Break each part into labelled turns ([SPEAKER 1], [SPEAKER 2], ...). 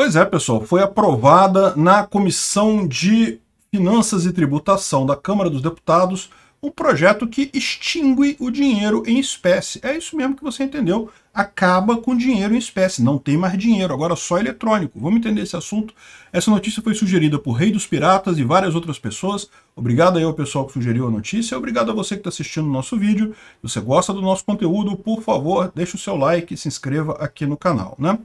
[SPEAKER 1] Pois é, pessoal, foi aprovada na Comissão de Finanças e Tributação da Câmara dos Deputados um projeto que extingue o dinheiro em espécie. É isso mesmo que você entendeu. Acaba com dinheiro em espécie. Não tem mais dinheiro, agora só eletrônico. Vamos entender esse assunto. Essa notícia foi sugerida por Rei dos Piratas e várias outras pessoas. Obrigado aí ao pessoal que sugeriu a notícia. Obrigado a você que está assistindo o nosso vídeo. Se você gosta do nosso conteúdo, por favor, deixe o seu like e se inscreva aqui no canal. Né?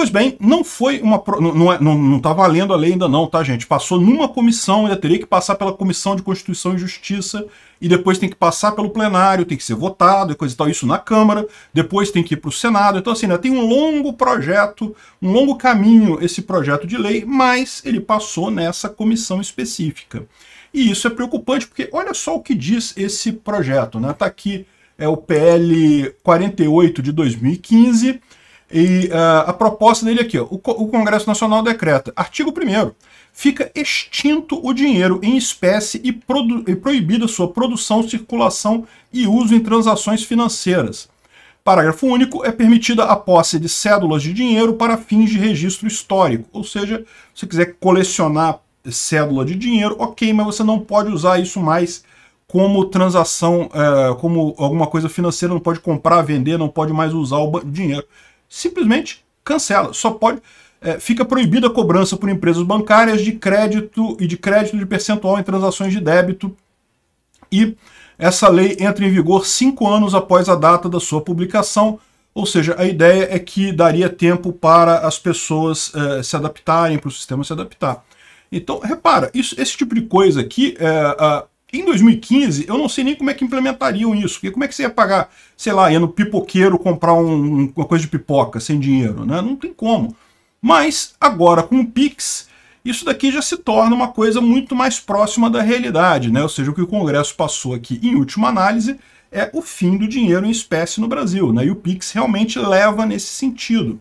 [SPEAKER 1] Pois bem, não foi uma. Não está é, não, não tá valendo a lei ainda, não, tá, gente? Passou numa comissão, ainda teria que passar pela Comissão de Constituição e Justiça, e depois tem que passar pelo plenário, tem que ser votado e coisa e tal, isso na Câmara, depois tem que ir para o Senado. Então, assim, ainda né, tem um longo projeto, um longo caminho esse projeto de lei, mas ele passou nessa comissão específica. E isso é preocupante, porque olha só o que diz esse projeto, né? está aqui é o PL 48 de 2015 e uh, a proposta dele aqui, ó, o, o Congresso Nacional decreta, artigo 1 fica extinto o dinheiro em espécie e, e proibida sua produção, circulação e uso em transações financeiras. Parágrafo único, é permitida a posse de cédulas de dinheiro para fins de registro histórico, ou seja, se você quiser colecionar cédula de dinheiro, ok, mas você não pode usar isso mais como transação, eh, como alguma coisa financeira, não pode comprar, vender, não pode mais usar o dinheiro simplesmente cancela. Só pode. É, fica proibida a cobrança por empresas bancárias de crédito e de crédito de percentual em transações de débito. E essa lei entra em vigor cinco anos após a data da sua publicação. Ou seja, a ideia é que daria tempo para as pessoas é, se adaptarem, para o sistema se adaptar. Então, repara, isso, esse tipo de coisa aqui, é, a, em 2015, eu não sei nem como é que implementariam isso. Porque como é que você ia pagar, sei lá, ia no pipoqueiro comprar um, uma coisa de pipoca sem dinheiro, né? Não tem como. Mas agora com o Pix, isso daqui já se torna uma coisa muito mais próxima da realidade, né? Ou seja, o que o Congresso passou aqui em última análise é o fim do dinheiro em espécie no Brasil, né? E o Pix realmente leva nesse sentido.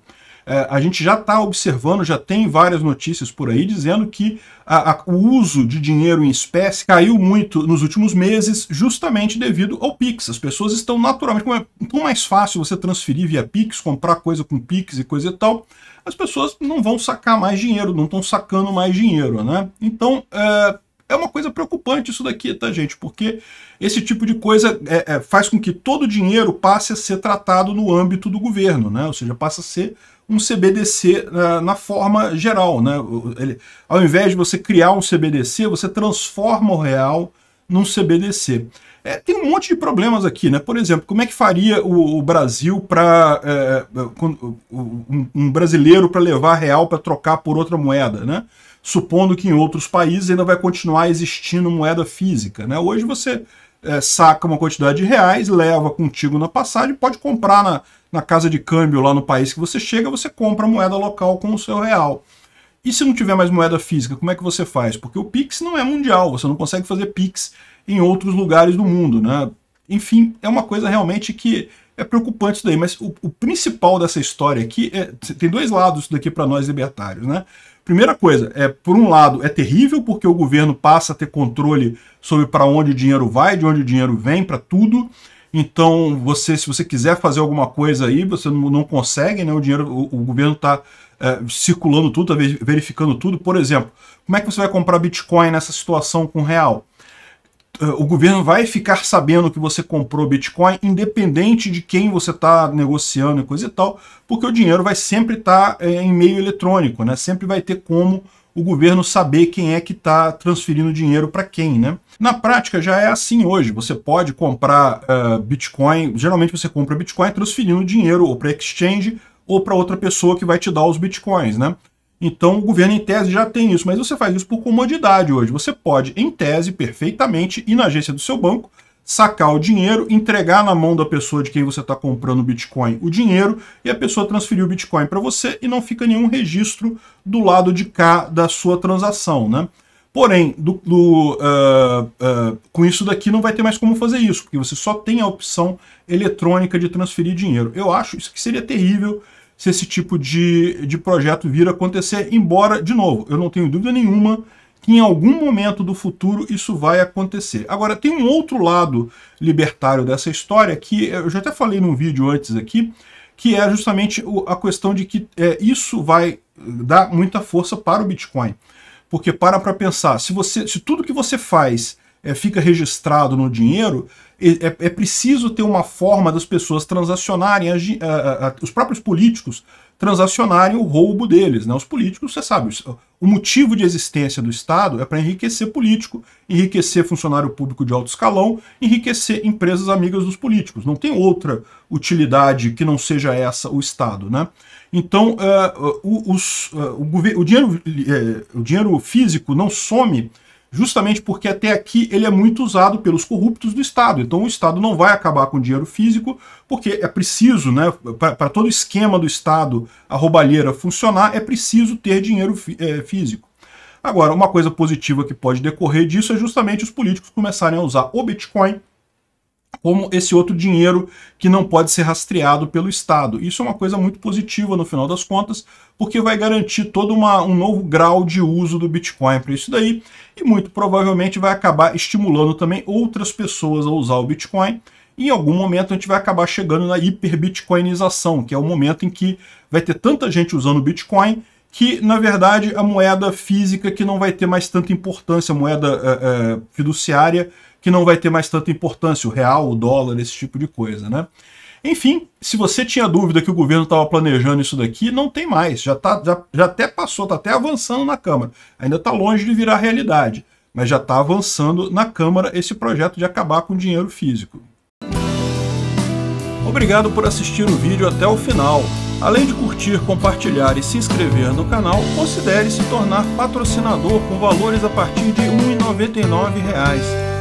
[SPEAKER 1] É, a gente já está observando, já tem várias notícias por aí dizendo que a, a, o uso de dinheiro em espécie caiu muito nos últimos meses, justamente devido ao Pix. As pessoas estão naturalmente, como é tão é mais fácil você transferir via Pix, comprar coisa com Pix e coisa e tal, as pessoas não vão sacar mais dinheiro, não estão sacando mais dinheiro, né? Então, é, é uma coisa preocupante isso daqui, tá, gente? Porque esse tipo de coisa é, é, faz com que todo o dinheiro passe a ser tratado no âmbito do governo, né? Ou seja, passa a ser um CBDC uh, é, na forma geral, né? Ele, ao invés de você criar um CBDC, você transforma o real num CBDC. É, tem um monte de problemas aqui, né? Por exemplo, como é que faria o, o Brasil para é, é um, um, brasileiro para levar real para trocar por outra moeda, né? supondo que em outros países ainda vai continuar existindo moeda física. Né? Hoje você é, saca uma quantidade de reais, leva contigo na passagem, pode comprar na, na casa de câmbio lá no país que você chega, você compra a moeda local com o seu real. E se não tiver mais moeda física, como é que você faz? Porque o Pix não é mundial, você não consegue fazer Pix em outros lugares do mundo, né? Enfim, é uma coisa realmente que é preocupante isso daí, mas o, o principal dessa história aqui é, tem dois lados daqui para nós libertários, né? primeira coisa, é por um lado é terrível porque o governo passa a ter controle sobre para onde o dinheiro vai, de onde o dinheiro vem, para tudo. Então, você, se você quiser fazer alguma coisa aí, você não, consegue, né? O dinheiro, o, o governo está é, circulando tudo, está verificando tudo. Por exemplo, como é que você vai comprar Bitcoin nessa situação com real? o governo vai ficar sabendo que você comprou Bitcoin, independente de quem você está negociando e coisa e tal, porque o dinheiro vai sempre estar tá, é, em meio eletrônico, né? Sempre vai ter como o governo saber quem é que está transferindo dinheiro para quem, né? Na prática já é assim hoje. Você pode comprar uh, Bitcoin, geralmente você compra Bitcoin transferindo dinheiro ou para exchange ou para outra pessoa que vai te dar os Bitcoins, né? Então, o governo, em tese, já tem isso, mas você faz isso por comodidade hoje. Você pode, em tese, perfeitamente, ir na agência do seu banco, sacar o dinheiro, entregar na mão da pessoa de quem você está comprando o Bitcoin o dinheiro e a pessoa transferir o Bitcoin para você e não fica nenhum registro do lado de cá da sua transação, né? Porém, do, do, uh, uh, com isso daqui não vai ter mais como fazer isso, porque você só tem a opção eletrônica de transferir dinheiro. Eu acho isso que seria terrível se esse tipo de, de projeto vir a acontecer, embora, de novo, eu não tenho dúvida nenhuma que em algum momento do futuro isso vai acontecer. Agora, tem um outro lado libertário dessa história que eu já até falei num vídeo antes aqui, que é justamente a questão de que é, isso vai dar muita força para o Bitcoin. Porque para para pensar, se, você, se tudo que você faz é, fica registrado no dinheiro, é, é, preciso ter uma forma das pessoas transacionarem, a, a, a, os próprios políticos transacionarem o roubo deles. Né? Os políticos, você sabe, o motivo de existência do Estado é para enriquecer político, enriquecer funcionário público de alto escalão, enriquecer empresas amigas dos políticos. Não tem outra utilidade que não seja essa o Estado. Né? Então, uh, os, uh, o, o, dinheiro, uh, o dinheiro físico não some justamente porque até aqui ele é muito usado pelos corruptos do Estado. Então o Estado não vai acabar com o dinheiro físico, porque é preciso, né, para todo esquema do Estado, a roubalheira funcionar, é preciso ter dinheiro é, físico. Agora, uma coisa positiva que pode decorrer disso é justamente os políticos começarem a usar o Bitcoin como esse outro dinheiro que não pode ser rastreado pelo Estado. Isso é uma coisa muito positiva no final das contas, porque vai garantir todo uma, um novo grau de uso do Bitcoin para isso daí, e muito provavelmente vai acabar estimulando também outras pessoas a usar o Bitcoin. E em algum momento a gente vai acabar chegando na hiperbitcoinização, que é o momento em que vai ter tanta gente usando o Bitcoin que, na verdade, a moeda física que não vai ter mais tanta importância, a moeda é, é, fiduciária, que não vai ter mais tanta importância, o real, o dólar, esse tipo de coisa, né? Enfim, se você tinha dúvida que o governo estava planejando isso daqui, não tem mais. Já, tá, já, já até passou, está até avançando na Câmara. Ainda está longe de virar realidade, mas já está avançando na Câmara esse projeto de acabar com o dinheiro físico. Obrigado por assistir o vídeo até o final. Além de curtir, compartilhar e se inscrever no canal, considere se tornar patrocinador com valores a partir de R$ 1,99